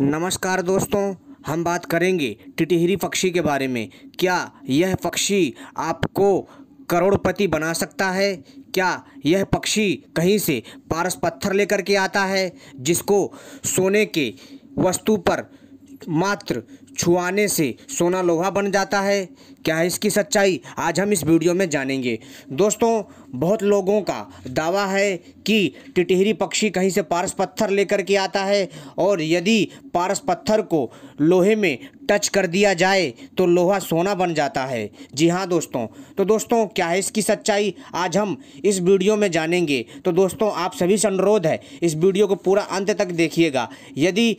नमस्कार दोस्तों हम बात करेंगे टिटिहरी पक्षी के बारे में क्या यह पक्षी आपको करोड़पति बना सकता है क्या यह पक्षी कहीं से पारस पत्थर लेकर के आता है जिसको सोने के वस्तु पर मात्र छुआने से सोना लोहा बन जाता है क्या है इसकी सच्चाई आज हम इस वीडियो में जानेंगे दोस्तों बहुत लोगों का दावा है कि टिटहरी पक्षी कहीं से पारस पत्थर लेकर के आता है और यदि पारस पत्थर को लोहे में टच कर दिया जाए तो लोहा सोना बन जाता है जी हाँ दोस्तों तो दोस्तों क्या है इसकी सच्चाई आज हम इस वीडियो में जानेंगे तो दोस्तों आप सभी से अनुरोध है इस वीडियो को पूरा अंत तक देखिएगा यदि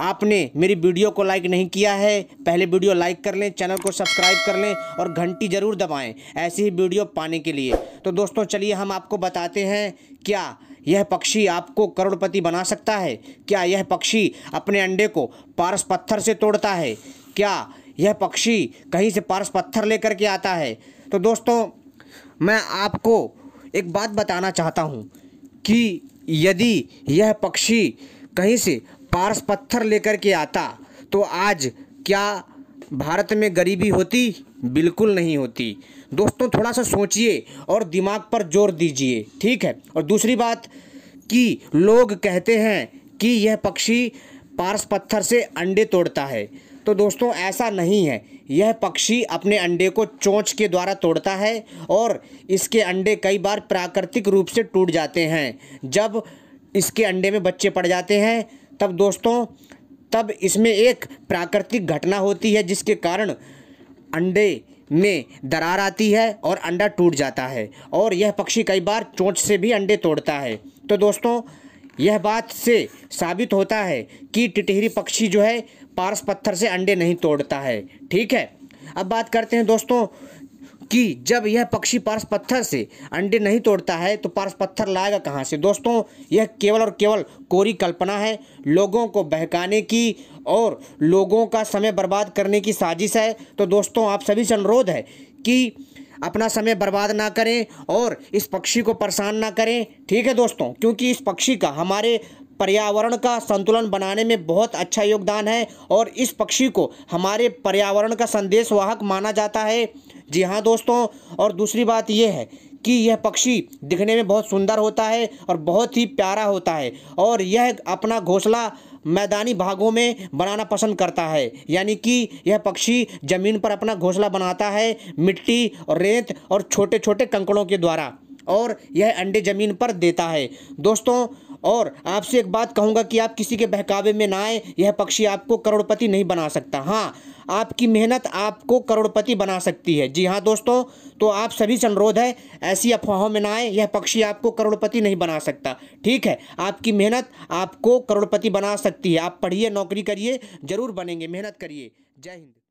आपने मेरी वीडियो को लाइक नहीं किया है पहले वीडियो लाइक कर लें चैनल को सब्सक्राइब कर लें और घंटी ज़रूर दबाएं ऐसी ही वीडियो पाने के लिए तो दोस्तों चलिए हम आपको बताते हैं क्या यह पक्षी आपको करोड़पति बना सकता है क्या यह पक्षी अपने अंडे को पारस पत्थर से तोड़ता है क्या यह पक्षी कहीं से पारस पत्थर लेकर के आता है तो दोस्तों मैं आपको एक बात बताना चाहता हूँ कि यदि यह पक्षी कहीं से पारस पत्थर लेकर के आता तो आज क्या भारत में गरीबी होती बिल्कुल नहीं होती दोस्तों थोड़ा सा सोचिए और दिमाग पर जोर दीजिए ठीक है और दूसरी बात कि लोग कहते हैं कि यह पक्षी पारस पत्थर से अंडे तोड़ता है तो दोस्तों ऐसा नहीं है यह पक्षी अपने अंडे को चोंच के द्वारा तोड़ता है और इसके अंडे कई बार प्राकृतिक रूप से टूट जाते हैं जब इसके अंडे में बच्चे पड़ जाते हैं तब दोस्तों तब इसमें एक प्राकृतिक घटना होती है जिसके कारण अंडे में दरार आती है और अंडा टूट जाता है और यह पक्षी कई बार चोंच से भी अंडे तोड़ता है तो दोस्तों यह बात से साबित होता है कि टिटहरी पक्षी जो है पारस पत्थर से अंडे नहीं तोड़ता है ठीक है अब बात करते हैं दोस्तों कि जब यह पक्षी पारस पत्थर से अंडे नहीं तोड़ता है तो पारस पत्थर लाएगा कहाँ से दोस्तों यह केवल और केवल कोरी कल्पना है लोगों को बहकाने की और लोगों का समय बर्बाद करने की साजिश है तो दोस्तों आप सभी से अनुरोध है कि अपना समय बर्बाद ना करें और इस पक्षी को परेशान ना करें ठीक है दोस्तों क्योंकि इस पक्षी का हमारे पर्यावरण का संतुलन बनाने में बहुत अच्छा योगदान है और इस पक्षी को हमारे पर्यावरण का संदेश वाहक माना जाता है जी हाँ दोस्तों और दूसरी बात यह है कि यह पक्षी दिखने में बहुत सुंदर होता है और बहुत ही प्यारा होता है और यह अपना घोंसला मैदानी भागों में बनाना पसंद करता है यानी कि यह पक्षी ज़मीन पर अपना घोंसला बनाता है मिट्टी और रेत और छोटे छोटे कंकड़ों के द्वारा और यह अंडे ज़मीन पर देता है दोस्तों और आपसे एक बात कहूँगा कि आप किसी के बहकावे में ना आए यह पक्षी आपको करोड़पति नहीं बना सकता हाँ आपकी मेहनत आपको करोड़पति बना सकती है जी हाँ दोस्तों तो आप सभी से अनुरोध है ऐसी अफवाहों में ना आए यह पक्षी आपको करोड़पति नहीं बना सकता ठीक है आपकी मेहनत आपको करोड़पति बना सकती है आप पढ़िए नौकरी करिए ज़रूर बनेंगे मेहनत करिए जय हिंद